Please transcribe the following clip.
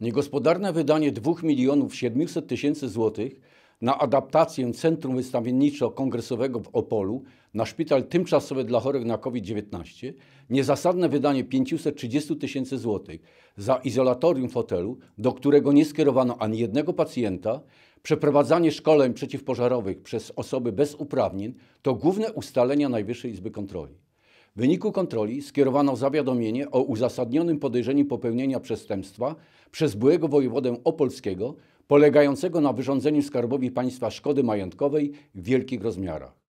Niegospodarne wydanie 2 milionów 700 tysięcy złotych na adaptację Centrum Wystawienniczo-Kongresowego w Opolu na szpital tymczasowy dla chorych na COVID-19, niezasadne wydanie 530 tysięcy złotych za izolatorium fotelu, do którego nie skierowano ani jednego pacjenta, przeprowadzanie szkoleń przeciwpożarowych przez osoby bez uprawnień to główne ustalenia Najwyższej Izby Kontroli. W wyniku kontroli skierowano zawiadomienie o uzasadnionym podejrzeniu popełnienia przestępstwa przez byłego wojewodę opolskiego polegającego na wyrządzeniu skarbowi państwa szkody majątkowej w wielkich rozmiarach.